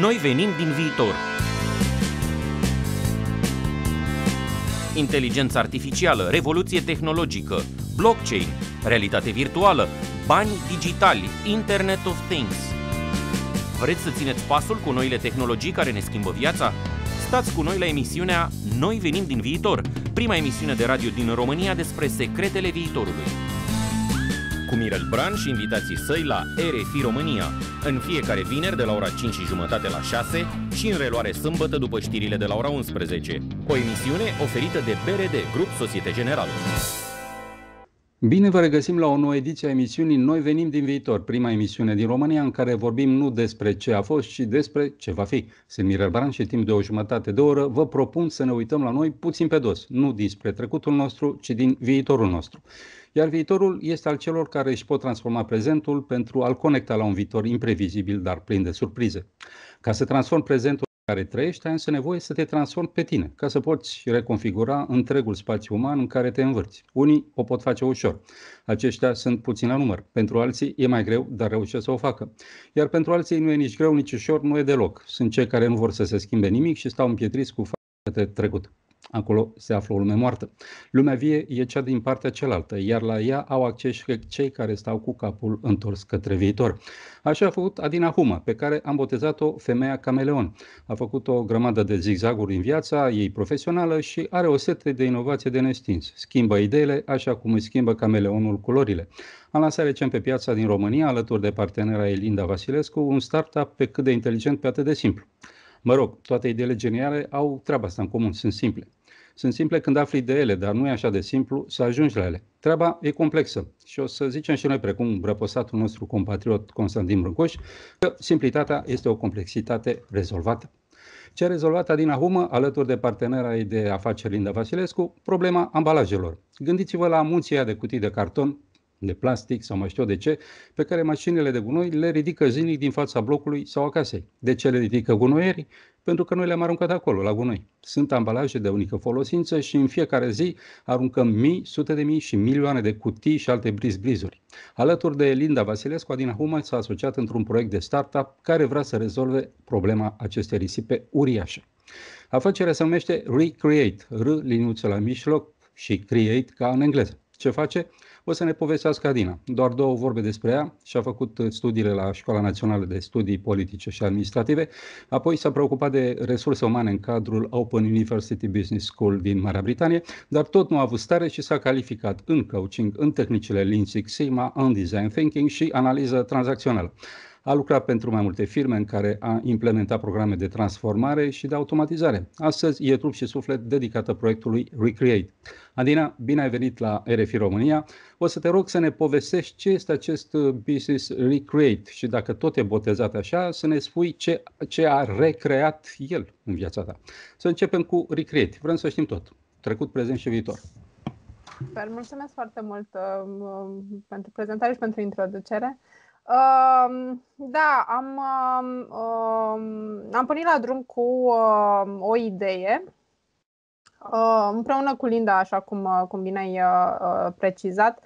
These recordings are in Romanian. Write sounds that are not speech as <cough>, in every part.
Noi venim din viitor. Inteligență artificială, revoluție tehnologică, blockchain, realitate virtuală, bani digitali, Internet of Things. Vreți să țineți pasul cu noile tehnologii care ne schimbă viața? Stați cu noi la emisiunea Noi venim din viitor, prima emisiune de radio din România despre secretele viitorului cu Mirel Bran și invitații săi la RFI România, în fiecare vineri de la ora 5 și jumătate la 6 și în reluare sâmbătă după știrile de la ora 11. O emisiune oferită de BRD, Grup Societe Generală. Bine vă regăsim la o nouă ediție a emisiunii Noi venim din viitor, prima emisiune din România în care vorbim nu despre ce a fost, ci despre ce va fi. Sunt Mirel Bran și timp de o jumătate de oră vă propun să ne uităm la noi puțin pe dos, nu despre trecutul nostru, ci din viitorul nostru iar viitorul este al celor care își pot transforma prezentul pentru a-l conecta la un viitor imprevizibil, dar plin de surprize. Ca să transform prezentul care trăiești, ai însă nevoie să te transform pe tine, ca să poți reconfigura întregul spațiu uman în care te învârți. Unii o pot face ușor. Aceștia sunt puțin la număr. Pentru alții e mai greu, dar reușesc să o facă. Iar pentru alții nu e nici greu, nici ușor, nu e deloc. Sunt cei care nu vor să se schimbe nimic și stau împietriți cu faptul trecut. Acolo se află o lume moartă. Lumea vie e cea din partea cealaltă, iar la ea au acces cei care stau cu capul întors către viitor. Așa a făcut Adina Huma, pe care am botezat-o femeia cameleon. A făcut o grămadă de zigzaguri în viața ei profesională și are o sete de inovație de nestins. Schimbă ideile așa cum îi schimbă cameleonul culorile. Am lansat recent pe piața din România, alături de partenera Elinda Vasilescu, un startup pe cât de inteligent, pe atât de simplu. Mă rog, toate ideile geniale au treaba asta în comun, sunt simple. Sunt simple când afli de ele, dar nu e așa de simplu să ajungi la ele. Treaba e complexă și o să zicem și noi, precum răposatul nostru compatriot Constantin Brâncoș, că simplitatea este o complexitate rezolvată. Ce a rezolvată din Humă, alături de partenera ei de afaceri Linda Vasilescu, problema ambalajelor. Gândiți-vă la munții de cutii de carton de plastic sau mai știu de ce, pe care mașinile de gunoi le ridică zilnic din fața blocului sau a casei. De ce le ridică gunoierii? Pentru că noi le-am aruncat acolo, la gunoi. Sunt ambalaje de unică folosință și în fiecare zi aruncăm mii, sute de mii și milioane de cutii și alte brizbrizuri. Alături de Linda Vasilescu, Adina Huma s-a asociat într-un proiect de startup care vrea să rezolve problema acestei risipe uriașe. Afacerea se numește Recreate, R liniuță la mijloc și Create ca în engleză. Ce face? o să ne povestească Adina. Doar două vorbe despre ea și a făcut uh, studiile la Școala Națională de Studii Politice și Administrative, apoi s-a preocupat de resurse umane în cadrul Open University Business School din Marea Britanie, dar tot nu a avut stare și s-a calificat în coaching, în tehnicile Lean Six Sigma, în design thinking și analiză tranzacțională a lucrat pentru mai multe firme în care a implementat programe de transformare și de automatizare. Astăzi e trup și suflet dedicată proiectului Recreate. Adina, bine ai venit la RFI România. O să te rog să ne povestești ce este acest uh, business Recreate și dacă tot e botezat așa, să ne spui ce, ce a recreat el în viața ta. Să începem cu Recreate. Vrem să știm tot. Trecut, prezent și viitor. Super, mulțumesc foarte mult uh, pentru prezentare și pentru introducere. Uh, da, am, am pornit la drum cu o idee uh, împreună cu Linda, așa cum, uh, cum bine ai uh, precizat.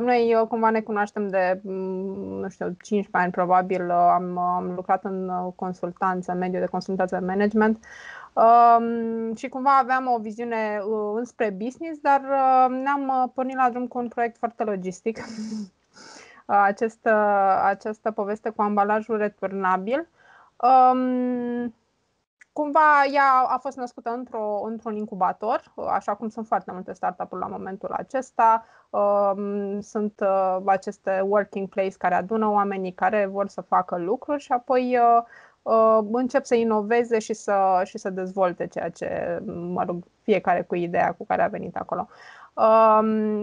Noi cumva ne cunoaștem de, mm, nu știu, 15 ani probabil. Am, am lucrat în consultanță, în mediul de consultanță management um, și cumva aveam o viziune înspre business, dar ne-am pornit la drum cu un proiect foarte logistic <laughs> această, această poveste cu ambalajul returnabil. Um, cumva ea a fost născută într-o, într-un incubator, așa cum sunt foarte multe startup-uri la momentul acesta. Um, sunt uh, aceste working place care adună oamenii care vor să facă lucruri și apoi uh, uh, încep să inoveze și să, și să dezvolte ceea ce, mă rog, fiecare cu ideea cu care a venit acolo. Uh,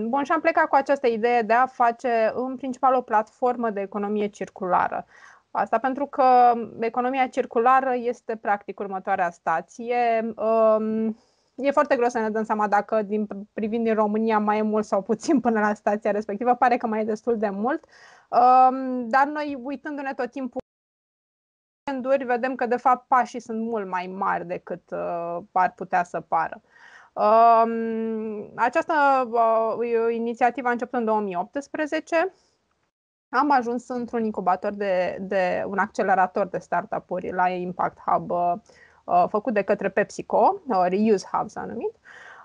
Bun, și am plecat cu această idee de a face în principal o platformă de economie circulară. Asta pentru că economia circulară este practic următoarea stație. E foarte greu să ne dăm seama dacă din, privind din România mai e mult sau puțin până la stația respectivă, pare că mai e destul de mult, dar noi uitându-ne tot timpul vedem că de fapt pașii sunt mult mai mari decât uh, ar putea să pară. Această uh, inițiativă a început în 2018. Am ajuns într-un incubator de, de un accelerator de startup-uri la Impact Hub uh, făcut de către PepsiCo, uh, Reuse Hub s-a numit,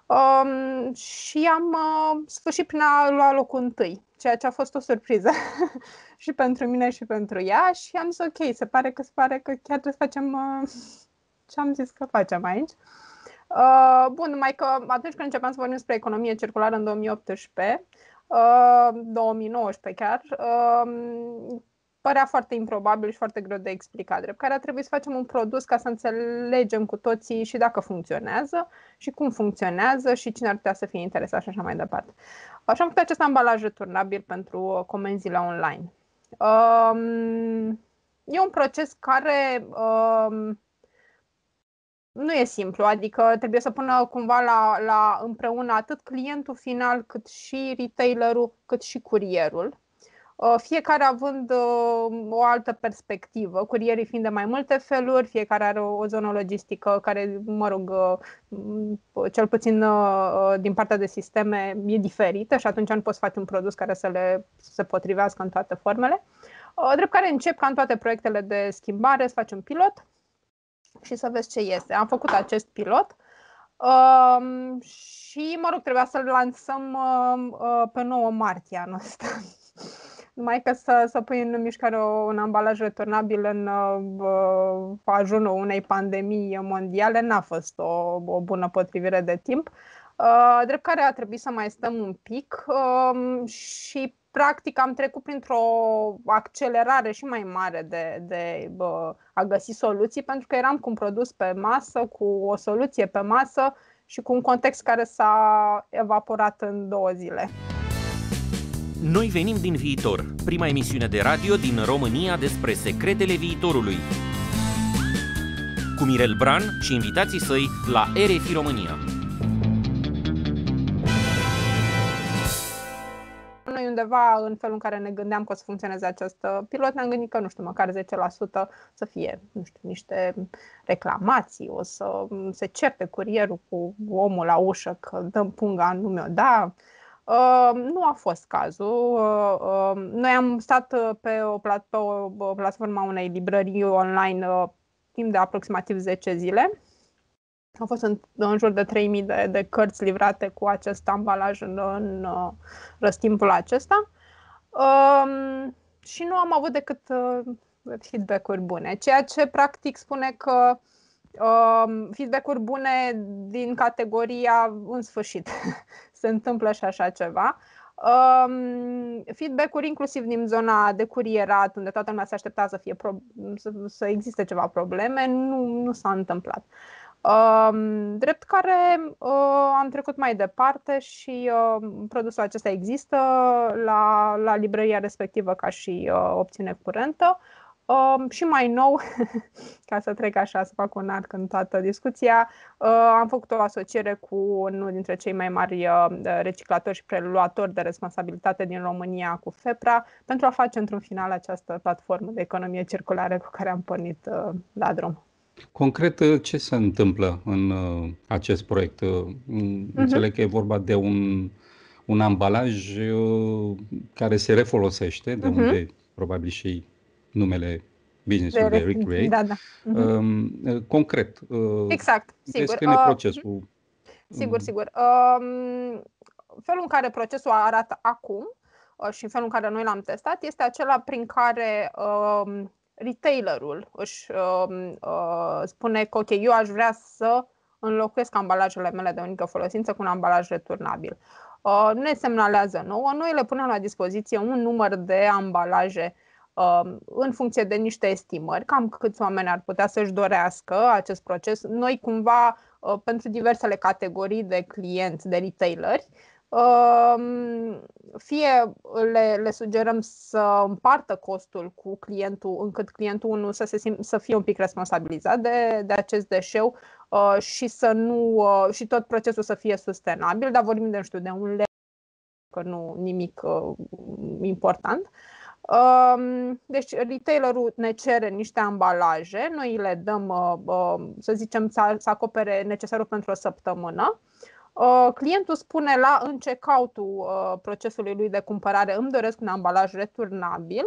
um, și am uh, sfârșit prin a lua locul întâi, ceea ce a fost o surpriză <laughs> și pentru mine și pentru ea și am zis ok, se pare că se pare că chiar trebuie să facem uh, <laughs> ce am zis că facem aici. Uh, Uh, bun, mai că atunci când începeam să vorbim despre economie circulară în 2018, uh, 2019 chiar, uh, părea foarte improbabil și foarte greu de explicat, drept care a trebuit să facem un produs ca să înțelegem cu toții și dacă funcționează și cum funcționează și cine ar putea să fie interesat și așa mai departe. Așa am făcut acest ambalaj returnabil pentru uh, comenzile online. Um, e un proces care um, nu e simplu, adică trebuie să pună cumva la, la împreună atât clientul final, cât și retailerul, cât și curierul. Uh, fiecare având uh, o altă perspectivă, curierii fiind de mai multe feluri, fiecare are o, zonă logistică care, mă rog, uh, cel puțin din partea de sisteme e diferită și atunci nu poți face un produs care să le să se potrivească în toate formele. Drept care încep ca în toate proiectele de schimbare să faci un pilot, și să vezi ce este. Am făcut acest pilot um, și, mă rog, trebuia să-l lansăm um, uh, pe 9 martie anul ăsta. <laughs> Numai că să, să pui în mișcare o, un ambalaj returnabil în uh, uh, ajunul unei pandemii mondiale n-a fost o, o bună potrivire de timp. Uh, drept care a trebuit să mai stăm un pic uh, și practic am trecut printr-o accelerare și mai mare de, de bă, a găsi soluții, pentru că eram cu un produs pe masă, cu o soluție pe masă și cu un context care s-a evaporat în două zile. Noi venim din viitor, prima emisiune de radio din România despre secretele viitorului. Cu Mirel Bran și invitații săi la RFI România. undeva în felul în care ne gândeam că o să funcționeze această pilot, ne-am gândit că, nu știu, măcar 10% să fie, nu știu, niște reclamații, o să se certe curierul cu omul la ușă că dăm punga în lume, da, uh, nu a fost cazul. Uh, uh, noi am stat pe o, plat- pe o platformă a unei librării online timp de aproximativ 10 zile au fost în, în jur de 3000 de, de cărți livrate cu acest ambalaj în, în uh, răstimpul acesta. Um, și nu am avut decât uh, feedback-uri bune, ceea ce practic spune că uh, feedback-uri bune din categoria în sfârșit <laughs> se întâmplă și așa ceva. Um, feedback-uri inclusiv din zona de curierat, unde toată lumea se aștepta să, fie pro- să, să existe ceva probleme, nu, nu s-a întâmplat. Uh, Drept care uh, am trecut mai departe și uh, produsul acesta există la, la librăria respectivă ca și uh, opțiune curentă. Uh, și mai nou, <laughs> ca să trec așa, să fac un arc în toată discuția, uh, am făcut o asociere cu unul dintre cei mai mari uh, reciclatori și preluatori de responsabilitate din România, cu FEPRA, pentru a face într-un final această platformă de economie circulară cu care am pornit uh, la drum. Concret, uh, ce se întâmplă în uh, acest proiect? Uh-huh. Înțeleg că e vorba de un, un ambalaj uh, care se refolosește, de uh-huh. unde probabil și numele business-ul de, de Recreate. Da, da. Uh-huh. Concret, exact, sigur. descrie uh, procesul. Sigur, mm. sigur. Uh, felul în care procesul arată acum și în felul în care noi l-am testat este acela prin care uh, retailerul își uh, uh, spune că, ok, eu aș vrea să înlocuiesc ambalajele mele de unică folosință cu un ambalaj returnabil. Uh, ne semnalează nouă, noi le punem la dispoziție un număr de ambalaje uh, în funcție de niște estimări, cam câți oameni ar putea să-și dorească acest proces. Noi cumva, uh, pentru diversele categorii de clienți, de retaileri, fie le, le sugerăm să împartă costul cu clientul, încât clientul nu să, se sim- să fie un pic responsabilizat de, de acest deșeu uh, și să nu uh, și tot procesul să fie sustenabil, dar vorbim de, nu știu, de un le că nu nimic uh, important. Deci, retailerul ne cere niște ambalaje, noi le dăm, să zicem, să acopere necesarul pentru o săptămână Uh, clientul spune la în checkout-ul uh, procesului lui de cumpărare îmi doresc un ambalaj returnabil.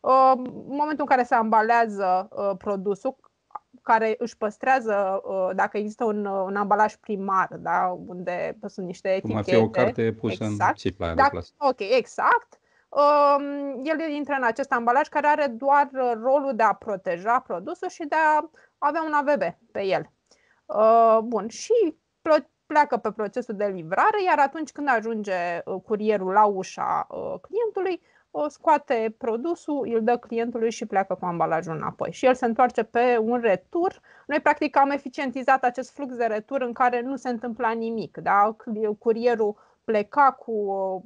Uh, în momentul în care se ambalează produsul, care își păstrează, dacă există un, un ambalaj primar, da, unde sunt niște etichete. Cum ar fi o carte pusă exact, în dacă, de Ok, exact. Um, el intră în acest ambalaj care are doar rolul de a proteja produsul și de a avea un AVB pe el. Bun, și pleacă pe procesul de livrare, iar atunci când ajunge uh, curierul la ușa uh, clientului, uh, scoate produsul, îl dă clientului și pleacă cu ambalajul înapoi. Și el se întoarce pe un retur. Noi, practic, am eficientizat acest flux de retur în care nu se întâmpla nimic. Da? Curierul pleca cu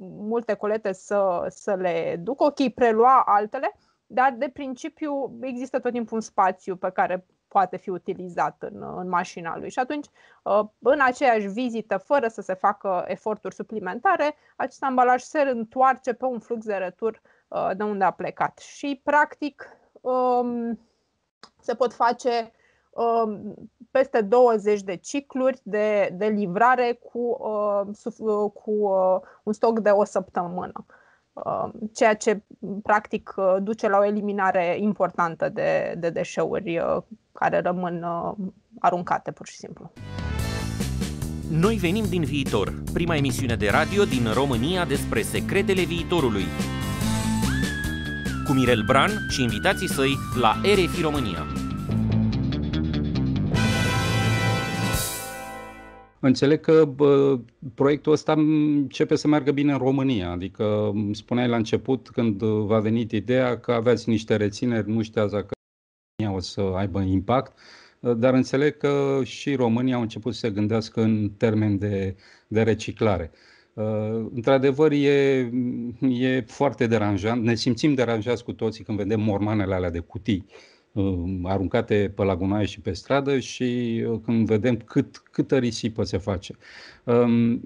multe colete să, să le ducă, ok, prelua altele, dar de principiu există tot timpul un spațiu pe care poate fi utilizat în, în mașina lui. Și atunci, uh, în aceeași vizită, fără să se facă eforturi suplimentare, acest ambalaj se întoarce pe un flux de retur uh, de unde a plecat. Și, practic, um, se pot face um, peste 20 de cicluri de, de livrare cu, uh, cu un stoc de o săptămână um, ceea ce practic duce la o eliminare importantă de, de deșeuri care rămân uh, aruncate pur și simplu. Noi venim din viitor, prima emisiune de radio din România despre secretele viitorului. Cu Mirel Bran și invitații săi la RFI România. Înțeleg că bă, proiectul ăsta începe să meargă bine în România. Adică spuneai la început, când va venit ideea, că aveați niște rețineri, nu știați dacă o să aibă impact, uh, dar înțeleg că și România au început să se gândească în termen de, de reciclare. Uh, într-adevăr, e, e foarte deranjant. Ne simțim deranjați cu toții când vedem mormanele alea de cutii uh, aruncate pe lagunaie și pe stradă și uh, când vedem cât, câtă risipă se face. Um,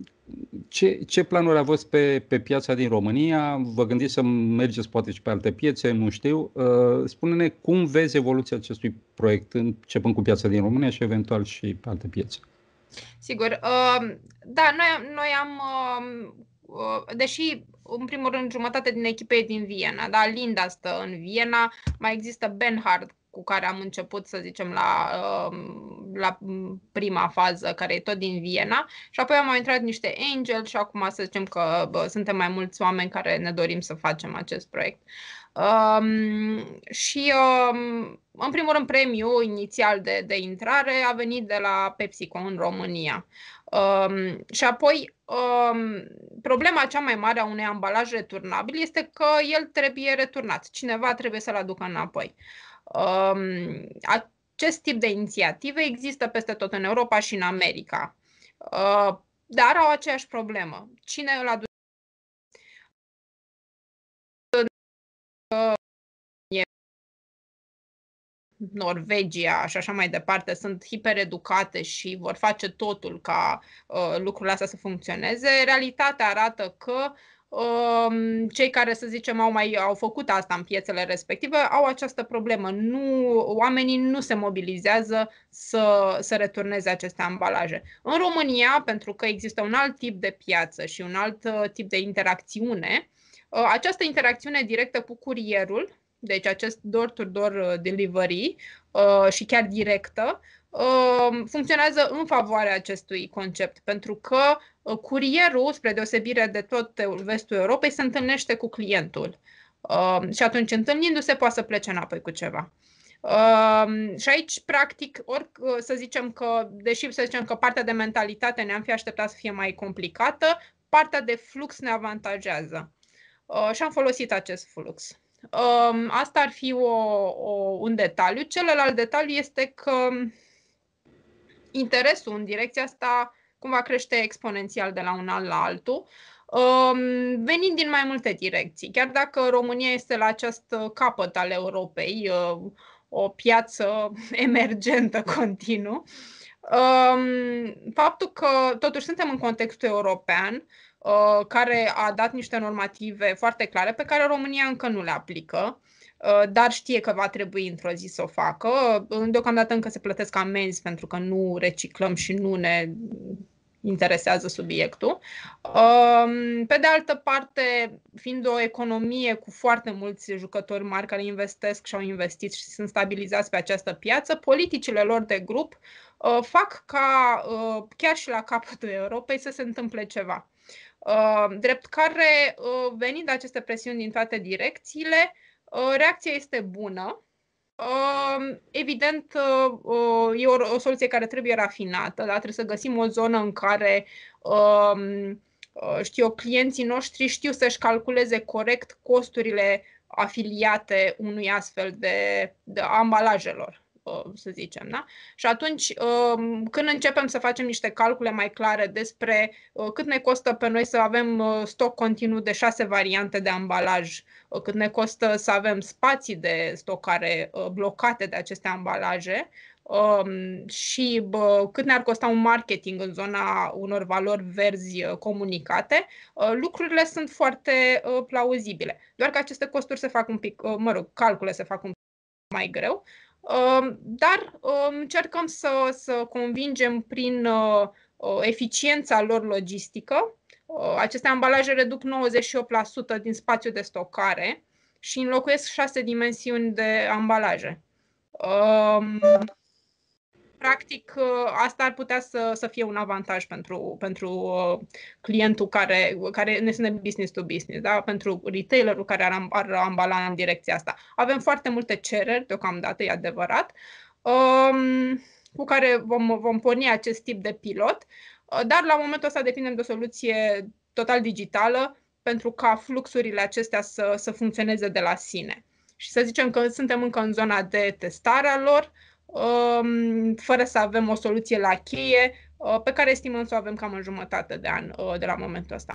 ce, ce planuri aveți pe, pe piața din România? Vă gândiți să mergeți poate și pe alte piețe, nu știu. Uh, spune-ne cum vezi evoluția acestui proiect, începând cu piața din România și eventual și pe alte piețe. Sigur. Uh, da, noi, noi am, uh, deși în primul rând jumătate din echipei din Viena, da, Linda stă în Viena, mai există Benhard cu care am început, să zicem, la, um, la mm, prima fază, care e tot din Viena, și apoi am intrat niște angel și acum să zicem că bă, suntem mai mulți oameni care ne dorim să facem acest proiect. Um, și um, în primul rând premiul inițial de, de intrare a venit de la PepsiCo în România. Um, și apoi um, problema cea mai mare a unui ambalaj returnabil este că el trebuie returnat. Cineva trebuie să-l aducă înapoi. Uh, Um, acest tip de inițiative există peste tot în Europa și în America, uh, dar au aceeași problemă. Cine îl aduce? Norvegia și așa mai departe sunt hipereducate și vor face totul ca uh, lucrul astea să funcționeze, realitatea arată că uh, cei care, să zicem, au mai au făcut asta în piețele respective, au această problemă. Nu, oamenii nu se mobilizează să, să returneze aceste ambalaje. În România, pentru că există un alt tip de piață și un alt uh, tip de interacțiune, uh, această interacțiune directă cu curierul, deci acest door-to-door uh, delivery și chiar directă, funcționează în favoarea acestui concept, pentru că Ă, curierul, spre deosebire de tot vestul Europei, se întâlnește cu clientul. Ă, și atunci, întâlnindu-se, poate să plece înapoi cu ceva. Ă, și aici, practic, or, să zicem că, deși să zicem că partea de mentalitate ne-am fi așteptat să fie mai complicată, partea de flux ne avantajează. Uh, și am folosit acest flux. asta ar fi o, o, un detaliu. Celălalt detaliu este că interesul în direcția asta cum va crește exponențial de la un an la altul, um, venind din mai multe direcții. Chiar dacă România este la acest uh, capăt al Europei, uh, o piață <laughs> emergentă continuu, um, faptul că totuși suntem în contextul european, uh, care a dat niște normative foarte clare pe care România încă nu le aplică dar știe că va trebui într-o zi să o facă. Deocamdată încă se plătesc amenzi pentru că nu reciclăm și nu ne interesează subiectul. Um, pe de altă parte, fiind o economie cu foarte mulți jucători mari care investesc și au investit și sunt stabilizați pe această piață, politicile lor de grup uh, fac ca uh, chiar și la capătul Europei să se întâmple ceva. Uh, drept care, venind aceste presiuni din toate direcțiile, reacția este bună, Evident, uh, uh, e o, o soluție care trebuie rafinată, dar trebuie să găsim o zonă în care um, uh, știu clienții noștri știu să-și calculeze corect costurile afiliate unui astfel de, de ambalajelor să zicem. Da? Și atunci, um, când începem să facem niște calcule mai clare despre uh, cât ne costă pe noi să avem uh, stoc continuu de șase variante de ambalaj, uh, cât ne costă să avem spații de stocare blocate de aceste ambalaje, um, și cât ne-ar costa un marketing în zona unor valori verzi comunicate, lucrurile sunt foarte plauzibile. Doar că aceste costuri se fac un pic, mă rog, calcule se fac un pic mai greu Um, dar um, încercăm să, să convingem prin uh, eficiența lor logistică. Uh, aceste ambalaje reduc 98% din spațiu de stocare și înlocuiesc șase dimensiuni de ambalaje. Um, practic, ă, asta ar putea să, să fie un avantaj pentru, pentru ă, clientul care, care ne sunt business to business, da? pentru retailerul care ar, ar ambala în direcția asta. Avem foarte multe cereri, deocamdată, e adevărat, um, cu care vom, vom porni acest tip de pilot, ă, dar la momentul ăsta depindem de o soluție total digitală pentru ca fluxurile acestea să, să funcționeze de la sine. Și să zicem că suntem încă în zona de testare a lor, uh, Um, fără să avem o soluție la cheie, uh, pe care estimăm să o avem cam în jumătate de an uh, de la momentul ăsta.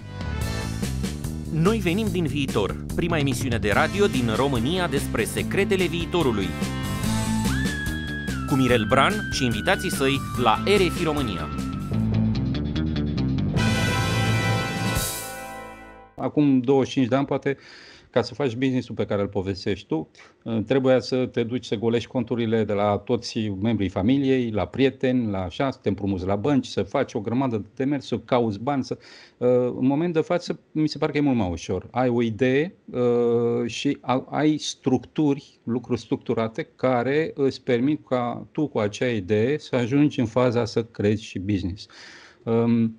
Noi venim din viitor, prima emisiune de radio din România despre secretele viitorului. Cu Mirel Bran și invitații săi la RFI România. Acum 25 de ani, poate, ca să faci business-ul pe care îl povestești tu, uh, trebuia să te duci să golești conturile de la toți membrii familiei, la prieteni, la așa, să te împrumuți la bănci, să faci o grămadă de temeri, să cauți bani. Să... Uh, în moment de față, mi se pare că e mult mai ușor. Ai o idee uh, și ai structuri, lucruri structurate care îți permit ca tu cu acea idee să ajungi în faza să crezi și business. Um,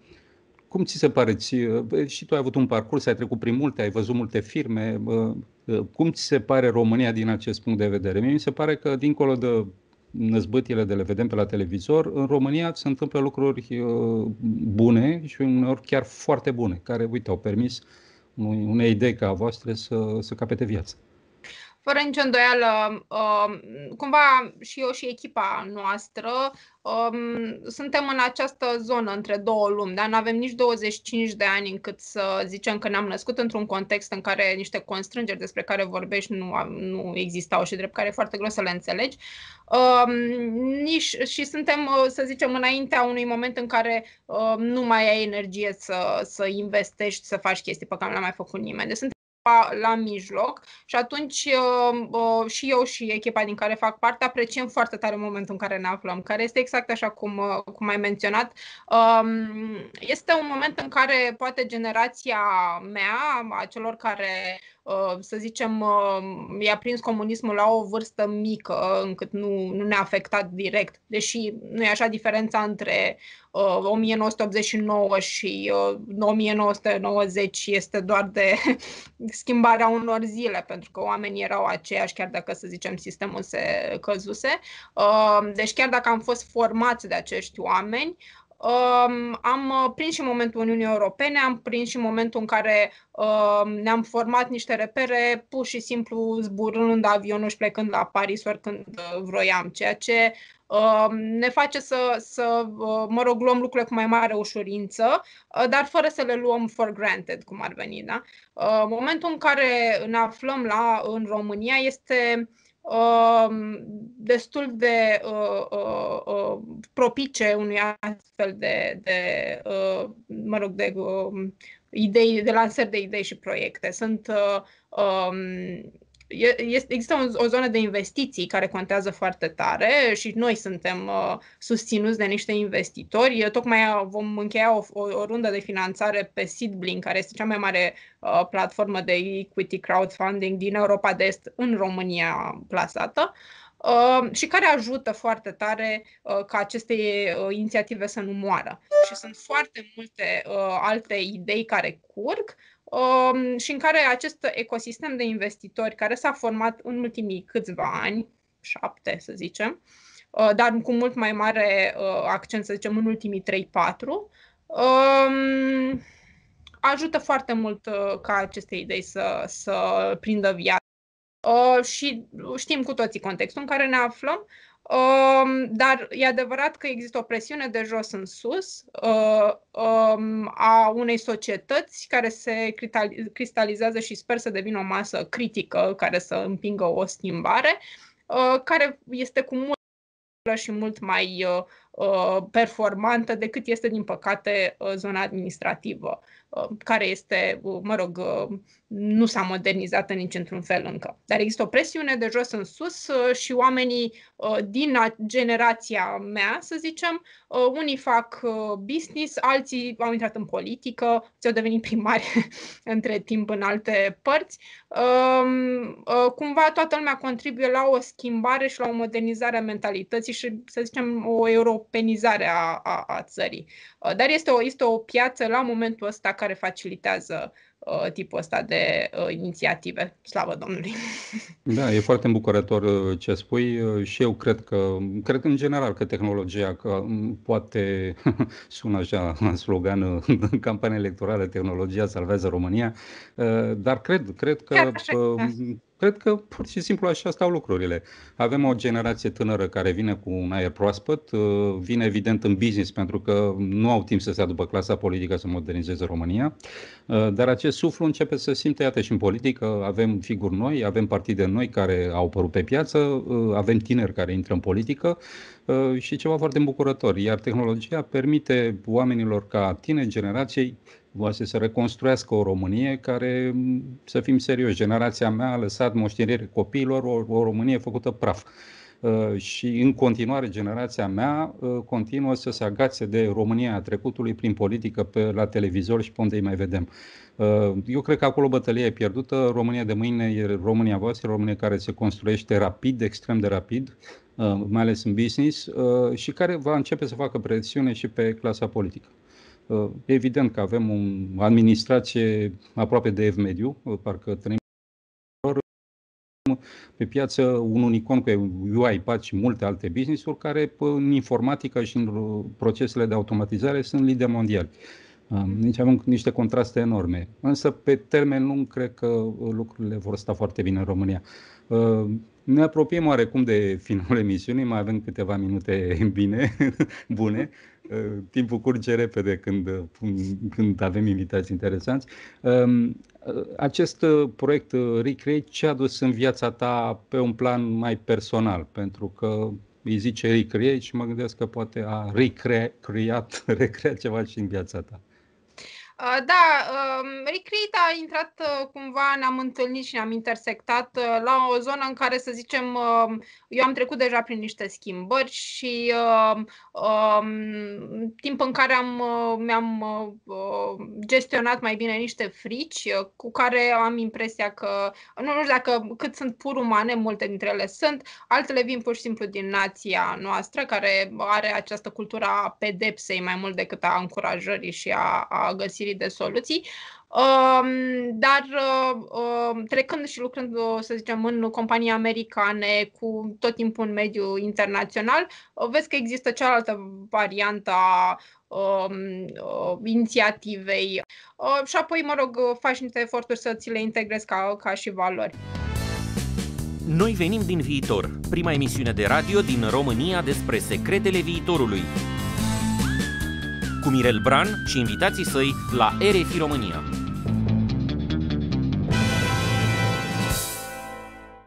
cum ți se pare? Ți, uh, și tu ai avut un parcurs, ai trecut prin multe, ai văzut multe firme. Uh, cum ți se pare România din acest punct de vedere? Mie mi se pare că, dincolo de năzbâtile de le vedem pe la televizor, în România se întâmplă lucruri uh, bune și uneori chiar foarte bune, care, uite, au permis unei idei ca a voastră să, să capete viață. Fără nicio îndoială, um, cumva și eu și echipa noastră um, suntem în această zonă între două lumi, dar nu avem nici 25 de ani încât să zicem că ne-am născut într-un context în care niște constrângeri despre care vorbești nu, nu existau și drept care e foarte greu să le înțelegi. Um, nici, și suntem, uh, să zicem, înaintea unui moment în care nu mai ai energie să, să investești, să faci chestii pe care nu le-a mai făcut nimeni. Deci la mijloc și atunci um, uh, și eu și echipa din care fac parte apreciem foarte tare momentul în care ne aflăm, care este exact așa cum, uh, cum ai menționat. Um, este un moment în care poate generația mea, a celor care Uh, să zicem, uh, i-a prins comunismul la o vârstă mică, uh, încât nu, nu ne-a afectat direct. Deși nu e așa diferența între 1989 și 1990 este doar de <laughs> schimbarea unor zile, pentru că oamenii erau aceiași, chiar dacă, să zicem, sistemul se căzuse. Deci chiar dacă am fost formați de acești oameni, Um, am uh, prins și momentul Uniunii Europene, am prins și momentul în care um, ne-am format niște repere, pur și simplu zburând avionul și plecând la Paris oricând uh, vroiam, ceea ce um, ne face să, să, mă rog, luăm lucrurile cu mai mare ușurință, dar fără să le luăm for granted, cum ar veni, da? Uh, momentul în care ne aflăm la, în România este uh, Um, destul de uh, uh, uh, propice unui astfel de, de mă rog, de um, idei, de lansări de idei și proiecte. Sunt um, este, există o, zonă de investiții care contează foarte tare și noi suntem uh, susținuți de niște investitori. Tocmai vom încheia o, o, o rundă de finanțare pe Seedblink, care este cea mai mare uh, platformă de equity crowdfunding din Europa de Est în România plasată. Uh, Ehm, și care ajută foarte tare uh, ca aceste uh, inițiative să nu moară. Și sunt foarte multe uh, alte idei care curg ehm, și în care acest ecosistem de investitori care s-a format în ultimii câțiva ani, șapte să zicem, dar cu mult mai mare accent, să zicem, în ultimii 3-4, ehm, ajută foarte mult ca aceste idei să, să prindă viață și știm cu toții contextul în care ne aflăm, dar e adevărat că există o presiune de jos în sus uh, um, a unei societăți care se cristalizează și sper să devină o masă critică care să împingă o schimbare, uh, care este cu mult și mult mai uh, performantă decât este, din păcate, zona administrativă. Uh, care este, uh, mă rog, uh, nu s-a modernizat nici într-un fel încă. Dar există o presiune de jos în sus și oamenii din generația mea, să zicem, unii fac business, alții au intrat în politică, ți-au devenit primari <laughs> între timp în alte părți. Um, cumva toată lumea contribuie la o schimbare și la o modernizare a mentalității și, să zicem, o europenizare a, a, a țării. Dar este o, este o piață la momentul ăsta care facilitează uh, tipul ăsta de uh, inițiative. Slavă Domnului! <laughs> Da, e foarte îmbucurător uh, ce spui uh, și eu cred că, cred că în general că tehnologia că poate, <laughs> sună așa slogan uh, în campanie electorală, tehnologia salvează România, dar cred, cred că... Chiar așa, Cred că pur și simplu așa stau lucrurile. Avem o generație tânără care vine cu un aer proaspăt, uh, vine evident în business pentru că nu au timp să se după clasa politică să modernizeze România, uh, dar acest suflu începe să simte, iată, și în politică avem figuri noi, avem partide noi care au apărut pe piață, uh, avem tineri care intră în politică Uh, și ceva foarte îmbucurător. Iar tehnologia permite oamenilor ca tine generației voastre să reconstruiască o Românie care, mm, să fim serioși, generația mea a lăsat moștenire copiilor o, o Românie făcută praf. Uh, și în continuare generația mea uh, continuă să se agațe de România trecutului prin politică pe, la televizor și pe unde îi mai vedem. Uh, eu cred că acolo bătălia e pierdută. România de mâine e România voastră, România care se construiește rapid, extrem de rapid, mai ales în business, și care va începe să facă presiune și pe clasa politică. Evident că avem o administrație aproape de ev mediu, parcă trăim pe piață un unicorn cu UiPath și multe alte business-uri care în informatică și în uh, procesele de automatizare sunt lider mondiali. Deci avem niște contraste enorme. Însă, pe termen lung, cred că uh, lucrurile vor sta foarte bine în România. Uh, ne apropiem oarecum de finalul emisiunii, mai avem câteva minute bine, <laughs> bune. Uh, timpul curge repede când, uh, când avem invitați interesanți. Um, uh, acest proiect Recreate ce a dus în viața ta pe un plan mai personal? Pentru că îi zice recreate și mă gândesc că poate a recreat, <laughs> recreat ceva și în viața ta. Uh, da, um, Recreate a intrat uh, cumva, ne-am întâlnit și ne-am intersectat uh, la o zonă în care, să zicem, um, eu am trecut deja prin niște schimbări și um, timp în care am, mi-am gestionat mai bine niște frici cu care am impresia că, nu știu dacă cât sunt pur umane, multe dintre ele sunt, altele vin pur și simplu din nația noastră, care are această cultură a pedepsei mai mult decât a încurajării și a, a găsi găsirii de soluții. Um, dar um, trecând și lucrând, să zicem, în companii americane cu tot timpul un mediu internațional, uh, vezi că există cealaltă variantă a um, uh, inițiativei uh, și apoi, mă rog, faci niște eforturi să ți le integrezi ca, ca și valori. Noi venim din viitor, prima emisiune de radio din România despre secretele viitorului cu Mirel Bran și invitații săi la RFI România.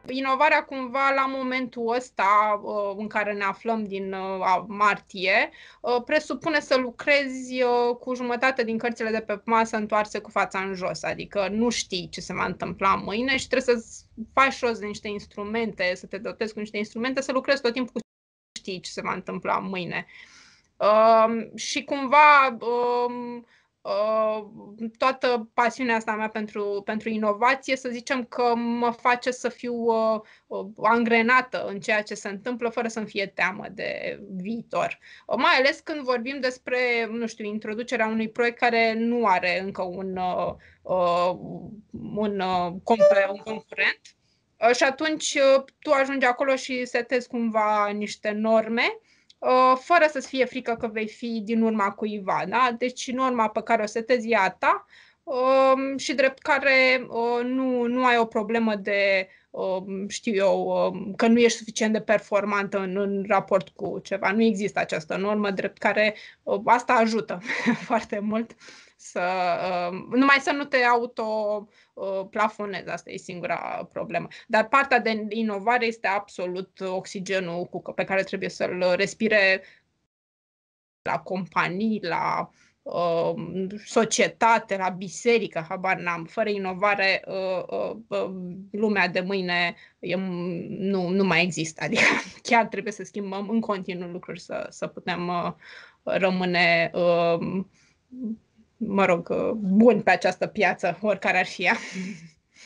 Inovarea cumva la momentul ăsta uh, în care ne aflăm din uh, martie uh, presupune să lucrezi cu jumătate din cărțile de pe masă întoarse cu fața în jos, adică nu știi ce se va întâmpla mâine și trebuie să faci rost de niște instrumente, să te dotezi cu niște instrumente, să lucrezi tot timpul cu știi ce se va întâmpla mâine. Uh, și cumva uh, toată pasiunea asta mea pentru, pentru inovație, să zicem că mă face să fiu uh, uh, angrenată în ceea ce se întâmplă, fără să-mi fie teamă de viitor. Mai ales când vorbim despre, nu știu, introducerea unui proiect care nu are încă un, uh, un, compre, un concurent. Și atunci tu ajungi acolo și setezi cumva niște norme fără să-ți fie frică că vei fi din urma cuiva. Da? Deci norma pe care o setezi e a ta um, și drept care nu, nu ai o problemă de, um, știu eu, um, că nu ești suficient de performantă în, în raport cu ceva. Nu există această normă, drept care asta ajută <laughs> foarte mult să, uh, numai să nu te auto uh, plafonezi, asta e singura problemă. Dar partea de inovare este absolut oxigenul cu, pe care trebuie să-l respire la companii, la uh, societate, la biserică, habar n-am. Fără inovare, uh, uh, uh lumea de mâine e, nu, nu mai există. Adică <laughs> chiar trebuie să schimbăm în continuu lucruri să, să putem rămâne mă rog, buni pe această piață, oricare ar fi ea.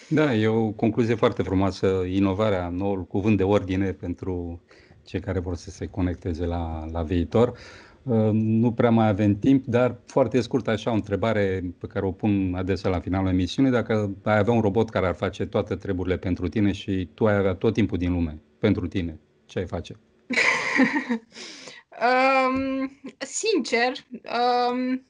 Da, e o concluzie foarte frumoasă, inovarea, noul cuvânt de ordine pentru cei care vor să se conecteze la, la viitor. Uh, nu prea mai avem timp, dar foarte scurt așa o întrebare pe care o pun adesea la finalul emisiunii. Dacă ai avea un robot care ar face toate treburile pentru tine și tu ai avea tot timpul din lume pentru tine, ce ai face? <laughs> um, sincer, um,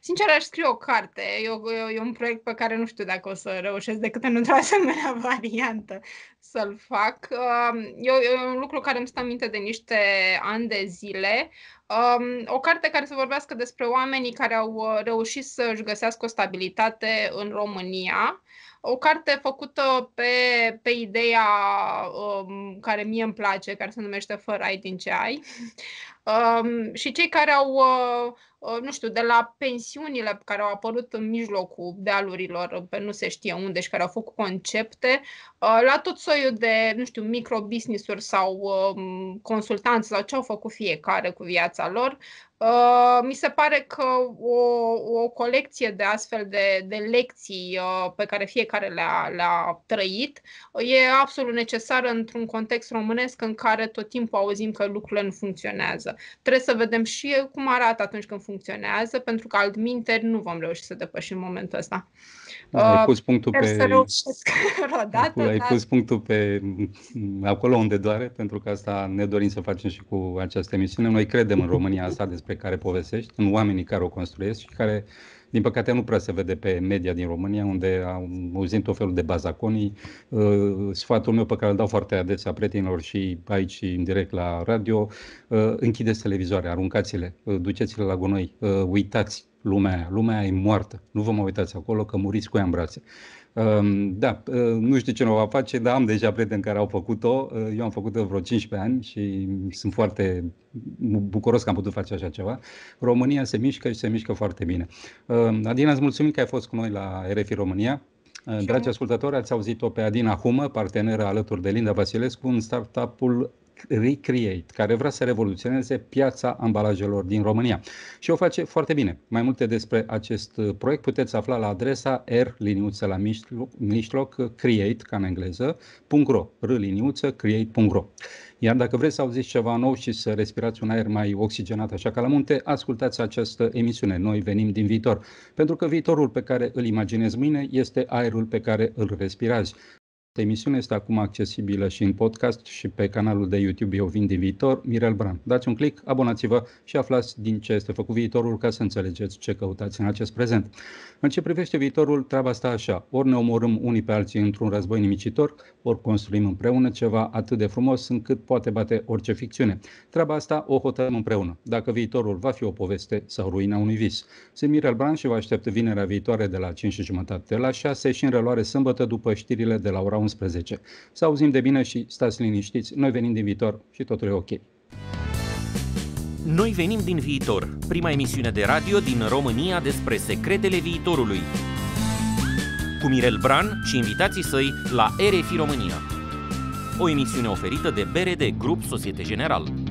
Sincer, aș scrie o carte. E, o, e un proiect pe care nu știu dacă o să reușesc decât în într-o <laughs> asemenea variantă să-l fac. Um, e, e un lucru care îmi stă minte de niște ani de zile. Um, o carte care să vorbească despre oamenii care au uh, reușit să-și găsească o stabilitate în România. O carte făcută pe, pe ideea um, care mie îmi place, care se numește Fără ai din ce ai și cei care au, uh, uh, nu știu, de la pensiunile care au apărut în mijlocul dealurilor, pe nu se știe unde și care au făcut concepte, uh, la tot soiul de, nu știu, micro uri sau um, consultanți sau ce au făcut fiecare cu viața lor, mi se pare că o, o colecție de astfel de, de lecții pe care fiecare le-a, le-a trăit e absolut necesară într-un context românesc în care tot timpul auzim că lucrurile nu funcționează trebuie să vedem și cum arată atunci când funcționează, pentru că altminteri nu vom reuși să depășim momentul ăsta. Da, ai uh, pus punctul pe... Să rodată, <laughs> ai dar... pus punctul pe acolo unde doare, pentru că asta ne dorim să facem și cu această emisiune. Noi credem în România asta despre care povestești, în oamenii care o construiesc și care uh, din păcate nu prea se vede pe media din România, unde am auzit tot felul de bazaconii. Uh, sfatul meu pe care îl dau foarte adesea prietenilor și aici, în direct la radio, uh, închideți televizoare, aruncați-le, uh, duceți-le la gunoi, uitați lumea aia. Lumea aia e moartă. Nu vă mai uitați acolo că muriți cu ea în brațe. Ehm, da, ehm, nu știu ce nu va face, dar am deja prieteni care au făcut-o. Ehm, eu am făcut-o vreo 15 ani și sunt foarte bucuros că am putut face așa ceva. România se mișcă și se mișcă foarte bine. Adina, îți mulțumim că ai fost cu noi la RFI România. Dragi ascultători, ați auzit-o pe Adina Humă, parteneră alături de Linda Vasilescu în startup-ul Recreate, care vrea să revoluționeze piața ambalajelor din România. Și o face foarte bine. Mai multe despre acest uh, proiect puteți afla la adresa r-liniuță la mișloc create, ca în engleză, .ro, r-liniuță, .ro. Iar dacă vreți să auziți ceva nou și să respirați un aer mai oxigenat așa ca la munte, ascultați această emisiune. Noi venim din viitor. Pentru că viitorul pe care îl imaginezi mâine este aerul pe care îl respirați. Emisiunea este acum accesibilă și în podcast și pe canalul de YouTube Eu vin din viitor, Mirel Bran. Dați un click, abonați-vă și aflați din ce este făcut viitorul ca să înțelegeți ce căutați în acest prezent. În ce privește viitorul, treaba asta așa. Ori ne omorâm unii pe alții într-un război nimicitor, ori construim împreună ceva atât de frumos încât poate bate orice ficțiune. Treaba asta o hotărâm împreună, dacă viitorul va fi o poveste sau ruina unui vis. Sunt Mirel Bran și vă aștept vinerea viitoare de la 5 și jumătate la 6 și în reluare sâmbătă după știrile de la ora 11. Să auzim de bine și stați liniștiți, noi venim din viitor și totul e ok. Noi venim din viitor, prima emisiune de radio din România despre secretele viitorului. Cu Mirel Bran și invitații săi la RFI România. O emisiune oferită de BRD Grup Societe General.